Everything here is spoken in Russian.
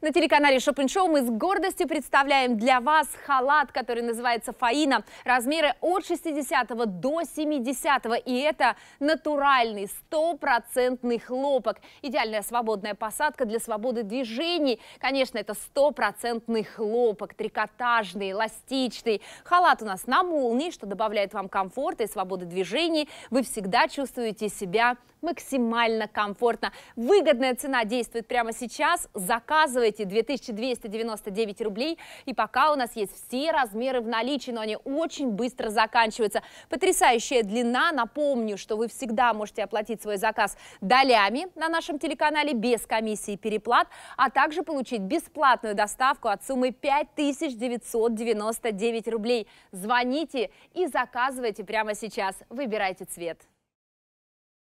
На телеканале Шопин Шоу мы с гордостью представляем для вас халат, который называется «Фаина». Размеры от 60 до 70 -го. и это натуральный стопроцентный хлопок. Идеальная свободная посадка для свободы движений. Конечно, это стопроцентный хлопок, трикотажный, эластичный. Халат у нас на молнии, что добавляет вам комфорта и свободы движений. Вы всегда чувствуете себя максимально комфортно. Выгодная цена действует прямо сейчас. Заказывайте эти 2299 рублей. И пока у нас есть все размеры в наличии, но они очень быстро заканчиваются. Потрясающая длина. Напомню, что вы всегда можете оплатить свой заказ долями на нашем телеканале без комиссии переплат, а также получить бесплатную доставку от суммы 5999 рублей. Звоните и заказывайте прямо сейчас. Выбирайте цвет.